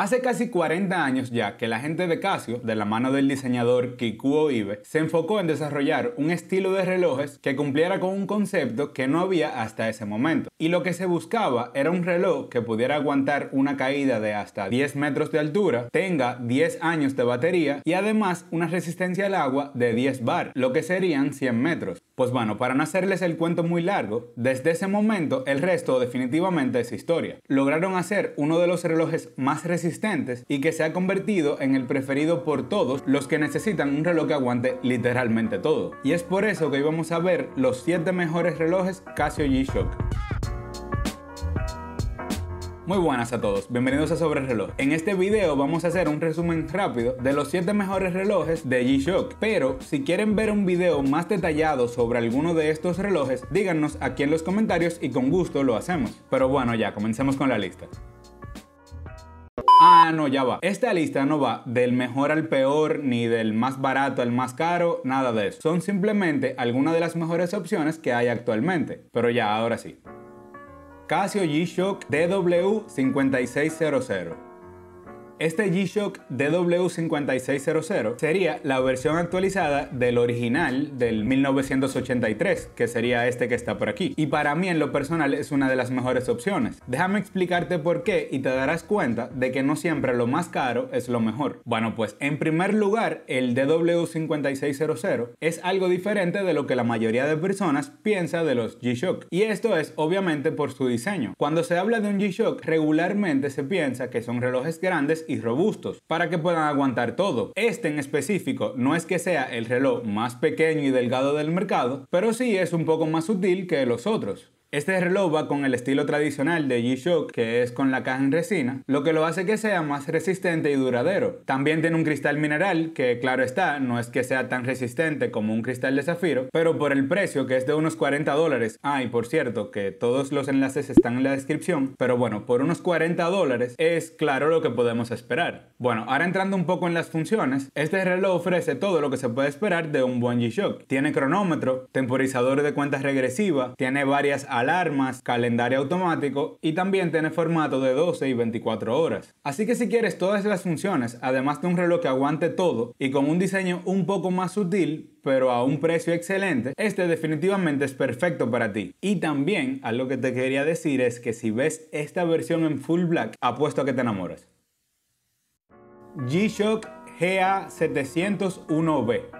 Hace casi 40 años ya que la gente de Casio, de la mano del diseñador Kikuo Ibe, se enfocó en desarrollar un estilo de relojes que cumpliera con un concepto que no había hasta ese momento. Y lo que se buscaba era un reloj que pudiera aguantar una caída de hasta 10 metros de altura, tenga 10 años de batería y además una resistencia al agua de 10 bar, lo que serían 100 metros. Pues bueno, para no hacerles el cuento muy largo, desde ese momento el resto definitivamente es historia. Lograron hacer uno de los relojes más resistentes existentes y que se ha convertido en el preferido por todos los que necesitan un reloj que aguante literalmente todo. Y es por eso que hoy vamos a ver los 7 mejores relojes Casio G-Shock. Muy buenas a todos, bienvenidos a Sobre Reloj. En este video vamos a hacer un resumen rápido de los 7 mejores relojes de G-Shock, pero si quieren ver un video más detallado sobre alguno de estos relojes, díganos aquí en los comentarios y con gusto lo hacemos. Pero bueno, ya comencemos con la lista. Ah, no, ya va. Esta lista no va del mejor al peor, ni del más barato al más caro, nada de eso. Son simplemente algunas de las mejores opciones que hay actualmente. Pero ya, ahora sí. Casio G-Shock DW5600. Este G-Shock DW5600 sería la versión actualizada del original del 1983, que sería este que está por aquí. Y para mí en lo personal es una de las mejores opciones. Déjame explicarte por qué y te darás cuenta de que no siempre lo más caro es lo mejor. Bueno, pues en primer lugar, el DW5600 es algo diferente de lo que la mayoría de personas piensa de los G-Shock. Y esto es obviamente por su diseño. Cuando se habla de un G-Shock, regularmente se piensa que son relojes grandes y robustos para que puedan aguantar todo. Este en específico no es que sea el reloj más pequeño y delgado del mercado, pero sí es un poco más sutil que los otros. Este reloj va con el estilo tradicional de G-Shock, que es con la caja en resina, lo que lo hace que sea más resistente y duradero. También tiene un cristal mineral, que claro está, no es que sea tan resistente como un cristal de zafiro, pero por el precio, que es de unos 40 dólares, ah, y por cierto, que todos los enlaces están en la descripción, pero bueno, por unos 40 dólares es claro lo que podemos esperar. Bueno, ahora entrando un poco en las funciones, este reloj ofrece todo lo que se puede esperar de un buen G-Shock. Tiene cronómetro, temporizador de cuentas regresiva, tiene varias alarmas, calendario automático y también tiene formato de 12 y 24 horas. Así que si quieres todas las funciones, además de un reloj que aguante todo y con un diseño un poco más sutil, pero a un precio excelente, este definitivamente es perfecto para ti. Y también, algo que te quería decir es que si ves esta versión en full black, apuesto a que te enamoras. G-Shock GA701B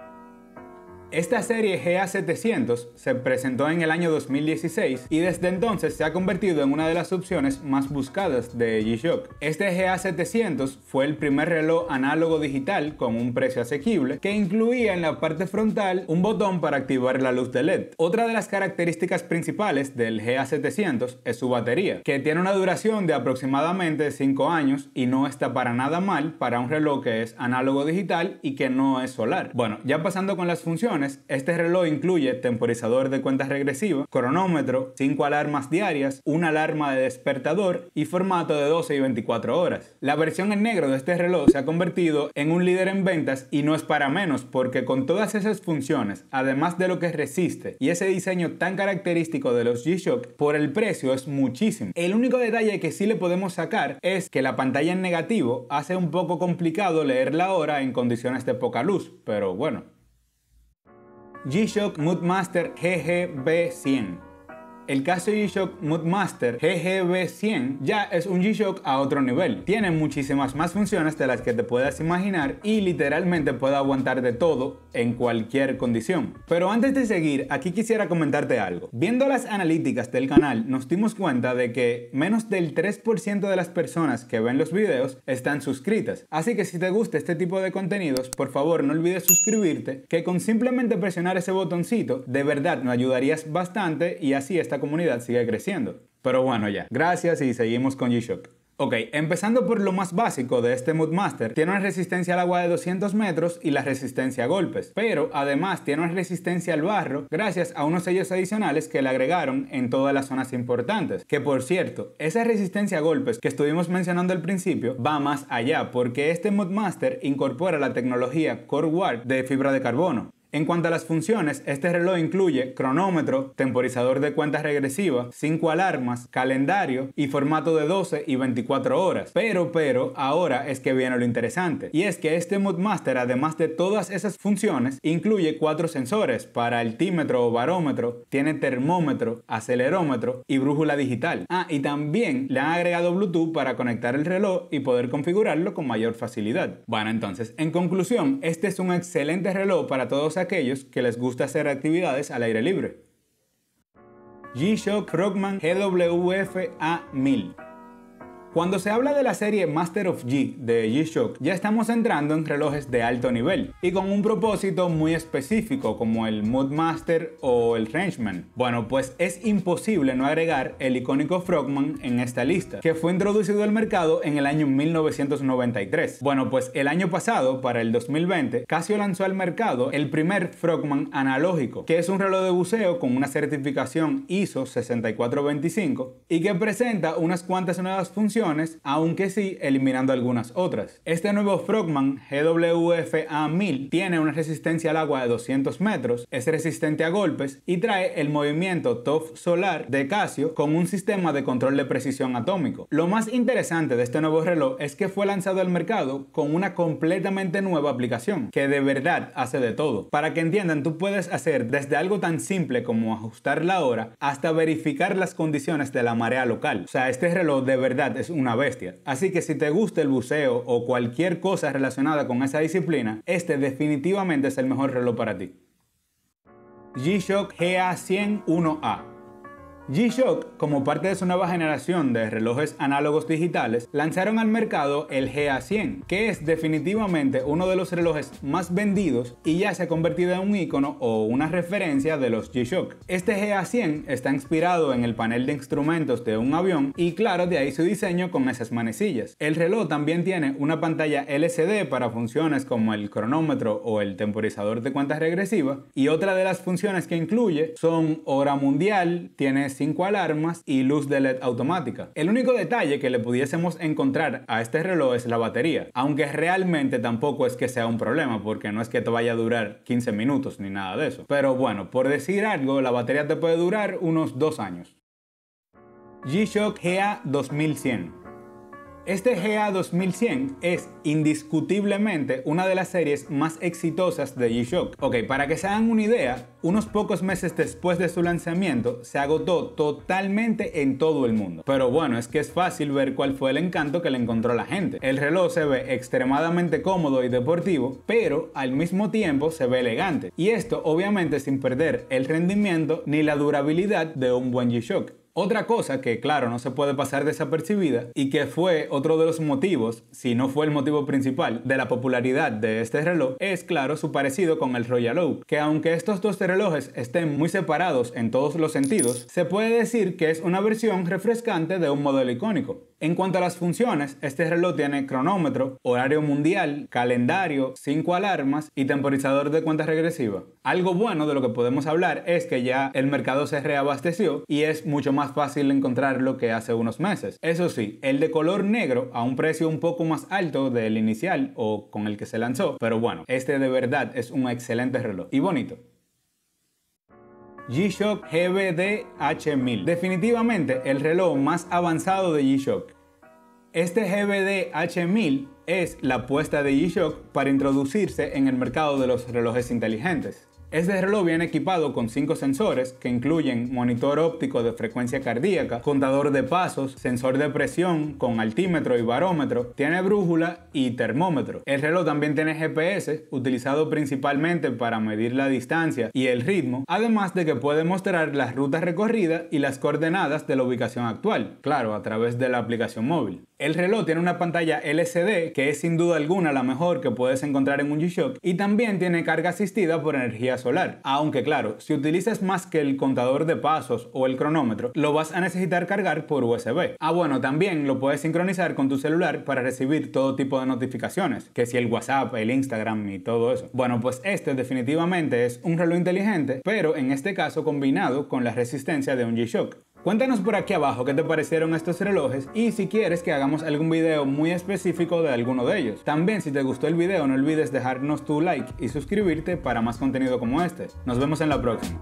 esta serie GA700 se presentó en el año 2016 y desde entonces se ha convertido en una de las opciones más buscadas de G-Shock. Este GA700 fue el primer reloj análogo digital con un precio asequible que incluía en la parte frontal un botón para activar la luz de LED. Otra de las características principales del GA700 es su batería, que tiene una duración de aproximadamente 5 años y no está para nada mal para un reloj que es análogo digital y que no es solar. Bueno, ya pasando con las funciones, este reloj incluye temporizador de cuentas regresiva, cronómetro, 5 alarmas diarias, una alarma de despertador y formato de 12 y 24 horas. La versión en negro de este reloj se ha convertido en un líder en ventas y no es para menos porque con todas esas funciones, además de lo que resiste y ese diseño tan característico de los G-Shock, por el precio es muchísimo. El único detalle que sí le podemos sacar es que la pantalla en negativo hace un poco complicado leer la hora en condiciones de poca luz, pero bueno, G-Shock Moodmaster GGB100. El Casio G-Shock Master GGB100 ya es un G-Shock a otro nivel. Tiene muchísimas más funciones de las que te puedas imaginar y literalmente puede aguantar de todo en cualquier condición. Pero antes de seguir, aquí quisiera comentarte algo. Viendo las analíticas del canal, nos dimos cuenta de que menos del 3% de las personas que ven los videos están suscritas. Así que si te gusta este tipo de contenidos, por favor no olvides suscribirte, que con simplemente presionar ese botoncito, de verdad nos ayudarías bastante y así esta comunidad sigue creciendo. Pero bueno ya, gracias y seguimos con G-Shock. Ok, empezando por lo más básico de este Master tiene una resistencia al agua de 200 metros y la resistencia a golpes, pero además tiene una resistencia al barro gracias a unos sellos adicionales que le agregaron en todas las zonas importantes. Que por cierto, esa resistencia a golpes que estuvimos mencionando al principio va más allá porque este Master incorpora la tecnología Core Ward de fibra de carbono, en cuanto a las funciones, este reloj incluye cronómetro, temporizador de cuentas regresivas, 5 alarmas, calendario y formato de 12 y 24 horas. Pero, pero, ahora es que viene lo interesante. Y es que este modmaster, además de todas esas funciones, incluye 4 sensores para altímetro o barómetro, tiene termómetro, acelerómetro y brújula digital. Ah, y también le han agregado Bluetooth para conectar el reloj y poder configurarlo con mayor facilidad. Bueno, entonces, en conclusión, este es un excelente reloj para todos aquellos que les gusta hacer actividades al aire libre. G-Shock Rockman GWF A1000 cuando se habla de la serie Master of G de G-Shock, ya estamos entrando en relojes de alto nivel y con un propósito muy específico como el Mood Master o el Rangeman. Bueno, pues es imposible no agregar el icónico Frogman en esta lista, que fue introducido al mercado en el año 1993. Bueno, pues el año pasado, para el 2020, Casio lanzó al mercado el primer Frogman analógico, que es un reloj de buceo con una certificación ISO 6425 y que presenta unas cuantas nuevas funciones aunque sí eliminando algunas otras. Este nuevo Frogman GWFA1000 tiene una resistencia al agua de 200 metros, es resistente a golpes y trae el movimiento TOF solar de Casio con un sistema de control de precisión atómico. Lo más interesante de este nuevo reloj es que fue lanzado al mercado con una completamente nueva aplicación que de verdad hace de todo. Para que entiendan, tú puedes hacer desde algo tan simple como ajustar la hora hasta verificar las condiciones de la marea local. O sea, este reloj de verdad es una bestia. Así que si te gusta el buceo o cualquier cosa relacionada con esa disciplina, este definitivamente es el mejor reloj para ti. G-Shock ga 101 a G-Shock, como parte de su nueva generación de relojes análogos digitales, lanzaron al mercado el GA100, que es definitivamente uno de los relojes más vendidos y ya se ha convertido en un icono o una referencia de los G-Shock. Este GA100 está inspirado en el panel de instrumentos de un avión y claro, de ahí su diseño con esas manecillas. El reloj también tiene una pantalla LCD para funciones como el cronómetro o el temporizador de cuentas regresivas y otra de las funciones que incluye son hora mundial, tiene 5 alarmas y luz de LED automática. El único detalle que le pudiésemos encontrar a este reloj es la batería, aunque realmente tampoco es que sea un problema porque no es que te vaya a durar 15 minutos ni nada de eso. Pero bueno, por decir algo, la batería te puede durar unos 2 años. G-Shock GA 2100 este GA 2100 es indiscutiblemente una de las series más exitosas de G-Shock. Ok, para que se hagan una idea, unos pocos meses después de su lanzamiento se agotó totalmente en todo el mundo. Pero bueno, es que es fácil ver cuál fue el encanto que le encontró la gente. El reloj se ve extremadamente cómodo y deportivo, pero al mismo tiempo se ve elegante. Y esto obviamente sin perder el rendimiento ni la durabilidad de un buen G-Shock. Otra cosa que claro no se puede pasar desapercibida y que fue otro de los motivos, si no fue el motivo principal, de la popularidad de este reloj es claro su parecido con el Royal Oak, que aunque estos dos relojes estén muy separados en todos los sentidos, se puede decir que es una versión refrescante de un modelo icónico. En cuanto a las funciones, este reloj tiene cronómetro, horario mundial, calendario, cinco alarmas y temporizador de cuenta regresiva. Algo bueno de lo que podemos hablar es que ya el mercado se reabasteció y es mucho más fácil encontrarlo que hace unos meses. Eso sí, el de color negro a un precio un poco más alto del inicial o con el que se lanzó, pero bueno, este de verdad es un excelente reloj y bonito. G-Shock GBD H1000. Definitivamente el reloj más avanzado de G-Shock. Este GBD H1000 es la apuesta de G-Shock para introducirse en el mercado de los relojes inteligentes. Este reloj viene equipado con 5 sensores que incluyen monitor óptico de frecuencia cardíaca, contador de pasos, sensor de presión con altímetro y barómetro, tiene brújula y termómetro. El reloj también tiene GPS, utilizado principalmente para medir la distancia y el ritmo, además de que puede mostrar las rutas recorridas y las coordenadas de la ubicación actual, claro, a través de la aplicación móvil. El reloj tiene una pantalla LCD que es sin duda alguna la mejor que puedes encontrar en un G-Shock y también tiene carga asistida por energía solar. Aunque claro, si utilizas más que el contador de pasos o el cronómetro, lo vas a necesitar cargar por USB. Ah bueno, también lo puedes sincronizar con tu celular para recibir todo tipo de notificaciones, que si el WhatsApp, el Instagram y todo eso. Bueno, pues este definitivamente es un reloj inteligente, pero en este caso combinado con la resistencia de un G-Shock. Cuéntanos por aquí abajo qué te parecieron estos relojes y si quieres que hagamos algún video muy específico de alguno de ellos. También si te gustó el video no olvides dejarnos tu like y suscribirte para más contenido como este. Nos vemos en la próxima.